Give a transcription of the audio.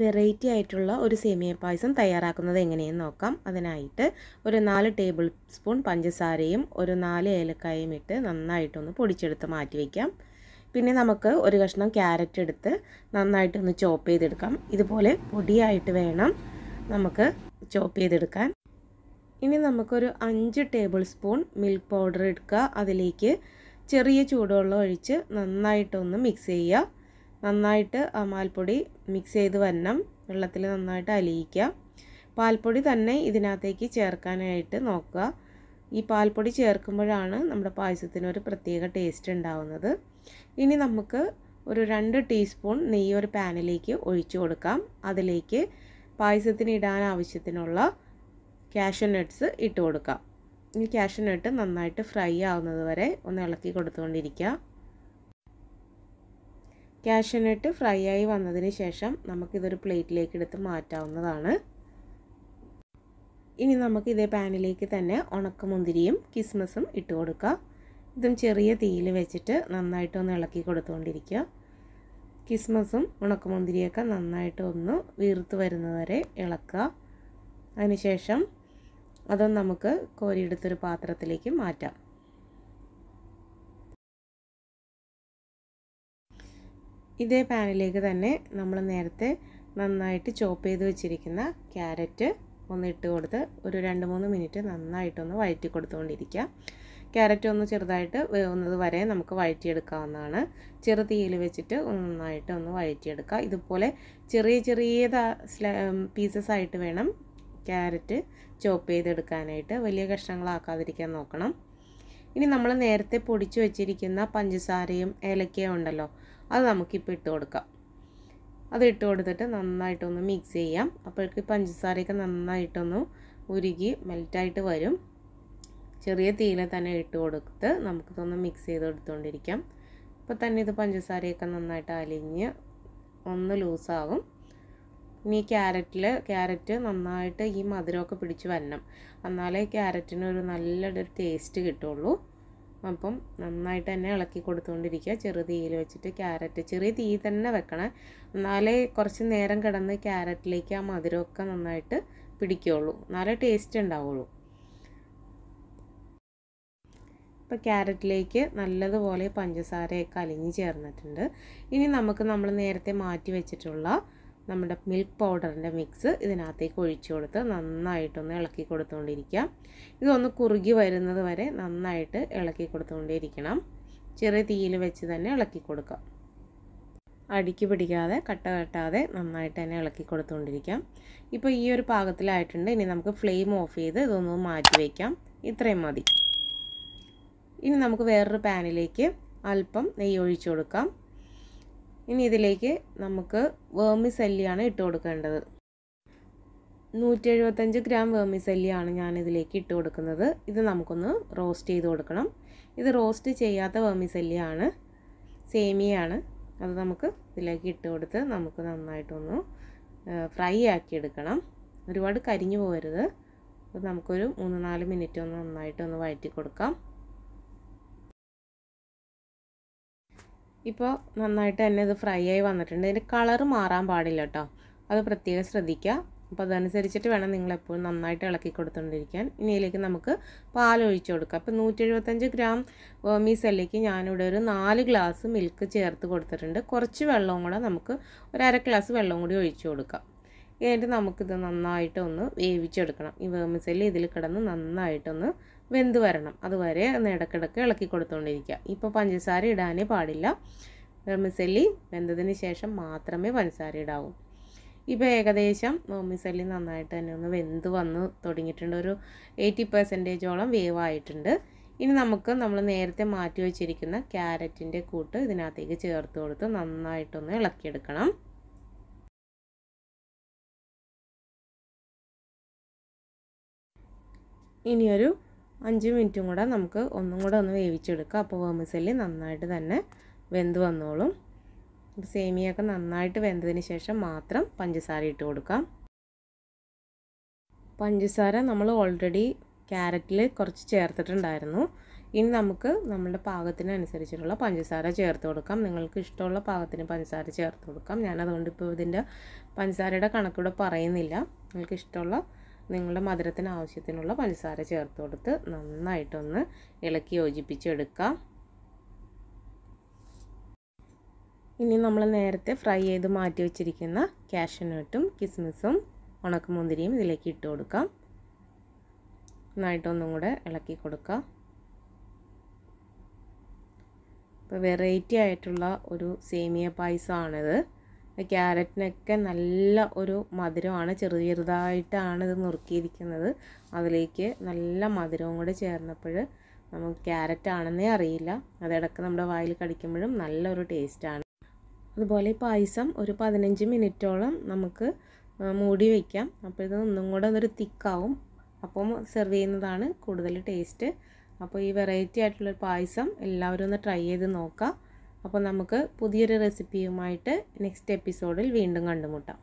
variety ആയിട്ടുള്ള ഒരു സേമിയ പായസം തയ്യാറാക്കുന്നത് എങ്ങനെയെന്ന് നോക്കാം അതിനായിട്ട് ഒരു നാല് ടേബിൾ സ്പൂൺ പഞ്ചസാരയും ഒരു നാല് ഏലക്കായും ഇട്ട് നന്നായിട്ടൊന്ന് പൊടിച്ചെടുത്ത് മാറ്റി വയ്ക്കാം പിന്നെ നമുക്ക് ഒരു കഷ്ണം ക്യാരറ്റ് എടുത്ത് നന്നായിട്ടൊന്ന് ചോപ്പ് ചെയ്തെടുക്കാം ഇതുപോലെ പൊടിയായിട്ട് വേണം നമുക്ക് ചോപ്പ് ചെയ്തെടുക്കാൻ ഇനി നമുക്കൊരു അഞ്ച് ടേബിൾ സ്പൂൺ മിൽക്ക് പൗഡർ എടുക്കുക അതിലേക്ക് ചെറിയ ചൂടുവെള്ളം ഒഴിച്ച് നന്നായിട്ടൊന്ന് മിക്സ് ചെയ്യുക നന്നായിട്ട് പാൽപ്പൊടി മിക്സ് ചെയ്ത് വരണം വെള്ളത്തിൽ നന്നായിട്ട് അലിയിക്കുക പാൽപ്പൊടി തന്നെ ഇതിനകത്തേക്ക് ചേർക്കാനായിട്ട് നോക്കുക ഈ പാൽപ്പൊടി ചേർക്കുമ്പോഴാണ് നമ്മുടെ പായസത്തിന് ഒരു പ്രത്യേക ടേസ്റ്റ് ഉണ്ടാവുന്നത് ഇനി നമുക്ക് ഒരു രണ്ട് ടീസ്പൂൺ നെയ്യ് ഒരു പാനിലേക്ക് ഒഴിച്ചു കൊടുക്കാം അതിലേക്ക് പായസത്തിന് ഇടാൻ ആവശ്യത്തിനുള്ള ക്യാഷ് നട്ട്സ് ഇട്ട് കൊടുക്കാം ഈ ക്യാഷ് നട്ട് നന്നായിട്ട് ഫ്രൈ ആവുന്നത് വരെ ഒന്ന് ഇളക്കി കൊടുത്തുകൊണ്ടിരിക്കുക കാഷ്യനട്ട് ഫ്രൈ ആയി വന്നതിന് ശേഷം നമുക്കിതൊരു പ്ലേറ്റിലേക്ക് എടുത്ത് മാറ്റാവുന്നതാണ് ഇനി നമുക്ക് ഇതേ പാനിലേക്ക് തന്നെ ഉണക്കമുന്തിരിയും കിസ്മസും ഇട്ട് കൊടുക്കാം ഇതും ചെറിയ തീയിൽ വെച്ചിട്ട് നന്നായിട്ടൊന്ന് ഇളക്കി കൊടുത്തുകൊണ്ടിരിക്കുക കിസ്മസും ഉണക്കമുന്തിരിയൊക്കെ നന്നായിട്ട് ഒന്ന് വീർത്ത് വരുന്നവരെ ഇളക്കുക അതിനുശേഷം അതും നമുക്ക് കോരിയെടുത്തൊരു പാത്രത്തിലേക്ക് മാറ്റാം ഇതേ പാനിലേക്ക് തന്നെ നമ്മൾ നേരത്തെ നന്നായിട്ട് ചോപ്പ് ചെയ്ത് വെച്ചിരിക്കുന്ന ക്യാരറ്റ് ഒന്ന് ഇട്ട് കൊടുത്ത് ഒരു രണ്ട് മൂന്ന് മിനിറ്റ് നന്നായിട്ടൊന്ന് വഴറ്റി കൊടുത്തുകൊണ്ടിരിക്കുക ക്യാരറ്റ് ഒന്ന് ചെറുതായിട്ട് വേവുന്നത് വരെ നമുക്ക് വഴറ്റിയെടുക്കാവുന്നതാണ് ചെറു തീയിൽ വെച്ചിട്ട് നന്നായിട്ട് ഒന്ന് വഴറ്റിയെടുക്കുക ഇതുപോലെ ചെറിയ ചെറിയ പീസസ് ആയിട്ട് വേണം ക്യാരറ്റ് ചോപ്പ് ചെയ്തെടുക്കാനായിട്ട് വലിയ കഷ്ണങ്ങളാക്കാതിരിക്കാൻ നോക്കണം ഇനി നമ്മൾ നേരത്തെ പൊടിച്ചു വെച്ചിരിക്കുന്ന പഞ്ചസാരയും ഏലക്കയും ഉണ്ടല്ലോ അത് നമുക്കിപ്പോൾ ഇട്ട് കൊടുക്കാം അത് ഇട്ട് കൊടുത്തിട്ട് നന്നായിട്ടൊന്ന് മിക്സ് ചെയ്യാം അപ്പോഴേക്ക് പഞ്ചസാരയൊക്കെ നന്നായിട്ടൊന്ന് ഉരുകി മെൽറ്റായിട്ട് വരും ചെറിയ തീയിൽ തന്നെ ഇട്ട് കൊടുത്ത് നമുക്കിതൊന്ന് മിക്സ് ചെയ്ത് എടുത്തുകൊണ്ടിരിക്കാം അപ്പോൾ തന്നെ ഇത് പഞ്ചസാരയൊക്കെ നന്നായിട്ട് അലിഞ്ഞ് ഒന്ന് ലൂസാകും ഇനി ക്യാരറ്റിൽ ക്യാരറ്റ് നന്നായിട്ട് ഈ മധുരമൊക്കെ പിടിച്ച് വരണം എന്നാലേ ക്യാരറ്റിന് ഒരു നല്ലൊരു ടേസ്റ്റ് കിട്ടുള്ളൂ അപ്പം നന്നായിട്ട് തന്നെ ഇളക്കി കൊടുത്തുകൊണ്ടിരിക്കുക ചെറിയ തീയിൽ വെച്ചിട്ട് ക്യാരറ്റ് ചെറിയ തീ തന്നെ വെക്കണം എന്നാലേ കുറച്ച് നേരം കിടന്ന് ക്യാരറ്റിലേക്ക് ആ മധുരമൊക്കെ നന്നായിട്ട് പിടിക്കുകയുള്ളൂ നല്ല ടേസ്റ്റ് ഉണ്ടാവുള്ളൂ ഇപ്പോൾ ക്യാരറ്റിലേക്ക് നല്ലതുപോലെ പഞ്ചസാരയൊക്കെ അലിഞ്ഞ് ചേർന്നിട്ടുണ്ട് ഇനി നമുക്ക് നമ്മൾ നേരത്തെ മാറ്റി വെച്ചിട്ടുള്ള നമ്മുടെ മിൽക്ക് പൗഡറിൻ്റെ മിക്സ് ഇതിനകത്തേക്ക് ഒഴിച്ചു കൊടുത്ത് നന്നായിട്ടൊന്ന് ഇളക്കി കൊടുത്തുകൊണ്ടിരിക്കാം ഇതൊന്ന് കുറുകി വരുന്നത് വരെ നന്നായിട്ട് ഇളക്കി കൊടുത്തുകൊണ്ടേയിരിക്കണം ചെറിയ തീയിൽ വെച്ച് തന്നെ ഇളക്കി കൊടുക്കാം അടിക്ക് പിടിക്കാതെ കട്ട കെട്ടാതെ നന്നായിട്ട് തന്നെ ഇളക്കി കൊടുത്തുകൊണ്ടിരിക്കാം ഇപ്പോൾ ഈ ഒരു പാകത്തിലായിട്ടുണ്ട് ഇനി നമുക്ക് ഫ്ലെയിം ഓഫ് ചെയ്ത് ഇതൊന്ന് മാറ്റി വയ്ക്കാം ഇത്രയും മതി ഇനി നമുക്ക് വേറൊരു പാനിലേക്ക് അല്പം നെയ്യ് ഒഴിച്ചു കൊടുക്കാം ഇനി ഇതിലേക്ക് നമുക്ക് വേമിസല്ലിയാണ് ഇട്ട് കൊടുക്കേണ്ടത് നൂറ്റി എഴുപത്തഞ്ച് ഗ്രാം വേമിസല്ലിയാണ് ഞാൻ ഇതിലേക്ക് ഇട്ട് കൊടുക്കുന്നത് ഇത് നമുക്കൊന്ന് റോസ്റ്റ് ചെയ്ത് കൊടുക്കണം ഇത് റോസ്റ്റ് ചെയ്യാത്ത വേമിസല്ലിയാണ് സേമിയയാണ് അത് നമുക്ക് ഇതിലേക്ക് ഇട്ട് കൊടുത്ത് നമുക്ക് നന്നായിട്ടൊന്ന് ഫ്രൈ ആക്കി എടുക്കണം ഒരുപാട് കരിഞ്ഞു പോകരുത് അത് നമുക്കൊരു മൂന്ന് നാല് മിനിറ്റ് ഒന്ന് നന്നായിട്ടൊന്ന് വഴറ്റി കൊടുക്കാം ഇപ്പോൾ നന്നായിട്ട് തന്നെ ഇത് ഫ്രൈ ആയി വന്നിട്ടുണ്ട് ഇതിൻ്റെ കളർ മാറാൻ പാടില്ല കേട്ടോ അത് പ്രത്യേകം ശ്രദ്ധിക്കുക അപ്പോൾ അതനുസരിച്ചിട്ട് വേണം നിങ്ങൾ നന്നായിട്ട് ഇളക്കി കൊടുത്തുകൊണ്ടിരിക്കാൻ ഇനി ഇതിലേക്ക് നമുക്ക് പാൽ ഒഴിച്ചു കൊടുക്കാം അപ്പോൾ നൂറ്റി എഴുപത്തഞ്ച് ഗ്രാം മീസല്ലേക്ക് ഞാനിവിടെ ഒരു നാല് ഗ്ലാസ് മിൽക്ക് ചേർത്ത് കൊടുത്തിട്ടുണ്ട് കുറച്ച് വെള്ളവും കൂടെ നമുക്ക് ഒരു അര ഗ്ലാസ് വെള്ളം കൂടി ഒഴിച്ചു കൊടുക്കാം എന്നിട്ട് നമുക്കിത് നന്നായിട്ടൊന്ന് വേവിച്ചെടുക്കണം ഈ വേമിസല് ഇതിൽ കിടന്ന് നന്നായിട്ടൊന്ന് വെന്ത് വരണം അതുവരെ ഒന്ന് ഇടക്കിടക്ക് ഇളക്കി കൊടുത്തുകൊണ്ടിരിക്കുക ഇപ്പോൾ പഞ്ചസാര ഇടാനേ പാടില്ല വെർമിസെല്ലി വെന്തതിന് ശേഷം മാത്രമേ പഞ്ചസാര ഇടാവൂ ഇപ്പോൾ ഏകദേശം വെർമിസെല്ലി നന്നായിട്ട് തന്നെ ഒന്ന് വെന്ത് വന്ന് തുടങ്ങിയിട്ടുണ്ട് ഒരു എയ്റ്റി പെർസെൻറ്റേജോളം വേവായിട്ടുണ്ട് ഇനി നമുക്ക് നമ്മൾ നേരത്തെ മാറ്റി വെച്ചിരിക്കുന്ന ക്യാരറ്റിൻ്റെ കൂട്ട് ഇതിനകത്തേക്ക് ചേർത്ത് കൊടുത്ത് നന്നായിട്ടൊന്ന് ഇളക്കിയെടുക്കണം ഇനിയൊരു അഞ്ച് മിനിറ്റും കൂടെ നമുക്ക് ഒന്നും കൂടെ ഒന്ന് വേവിച്ചെടുക്കുക അപ്പോൾ വേമിസല്ലി നന്നായിട്ട് തന്നെ വെന്ത് വന്നോളും സേമിയൊക്കെ നന്നായിട്ട് വെന്തതിന് ശേഷം മാത്രം പഞ്ചസാര ഇട്ട് കൊടുക്കാം പഞ്ചസാര നമ്മൾ ഓൾറെഡി ക്യാരറ്റിൽ കുറച്ച് ചേർത്തിട്ടുണ്ടായിരുന്നു ഇനി നമുക്ക് നമ്മുടെ പാകത്തിനനുസരിച്ചിട്ടുള്ള പഞ്ചസാര ചേർത്ത് കൊടുക്കാം നിങ്ങൾക്ക് ഇഷ്ടമുള്ള പാകത്തിന് പഞ്ചസാര ചേർത്ത് കൊടുക്കാം ഞാനതുകൊണ്ട് ഇപ്പോൾ ഇതിൻ്റെ പഞ്ചസാരയുടെ കണക്കിവിടെ പറയുന്നില്ല നിങ്ങൾക്ക് ഇഷ്ടമുള്ള നിങ്ങളുടെ മധുരത്തിന് ആവശ്യത്തിനുള്ള പഞ്ചസാര ചേർത്ത് കൊടുത്ത് നന്നായിട്ടൊന്ന് ഇളക്കി യോജിപ്പിച്ചെടുക്കാം ഇനി നമ്മൾ നേരത്തെ ഫ്രൈ ചെയ്ത് മാറ്റി വെച്ചിരിക്കുന്ന കാഷ്യനട്ടും കിസ്മിസും ഉണക്കമുന്തിരിയും ഇതിലേക്ക് ഇട്ട് കൊടുക്കാം നന്നായിട്ടൊന്നും കൂടെ ഇളക്കി കൊടുക്കാം ഇപ്പോൾ വെറൈറ്റി ആയിട്ടുള്ള ഒരു സേമിയ പായസമാണിത് ക്യാരറ്റിനൊക്കെ നല്ല ഒരു മധുരമാണ് ചെറു ചെറുതായിട്ടാണ് ഇത് നുറുക്കിയിരിക്കുന്നത് അതിലേക്ക് നല്ല മധുരവും കൂടെ ചേർന്നപ്പോൾ നമുക്ക് ക്യാരറ്റ് ആണെന്നേ അറിയില്ല അതിടക്ക് നമ്മുടെ വായിൽ കടിക്കുമ്പോഴും നല്ലൊരു ടേസ്റ്റാണ് അതുപോലെ ഈ പായസം ഒരു പതിനഞ്ച് മിനിറ്റോളം നമുക്ക് മൂടി വയ്ക്കാം അപ്പോൾ ഇത് ഒന്നും കൂടെ ഒന്നൊരു തിക്കാവും അപ്പം സെർവ് ചെയ്യുന്നതാണ് കൂടുതൽ ടേസ്റ്റ് അപ്പോൾ ഈ വെറൈറ്റി ആയിട്ടുള്ളൊരു പായസം എല്ലാവരും ഒന്ന് ട്രൈ ചെയ്ത് നോക്കാം അപ്പോൾ നമുക്ക് പുതിയൊരു റെസിപ്പിയുമായിട്ട് നെക്സ്റ്റ് എപ്പിസോഡിൽ വീണ്ടും കണ്ടുമുട്ടാം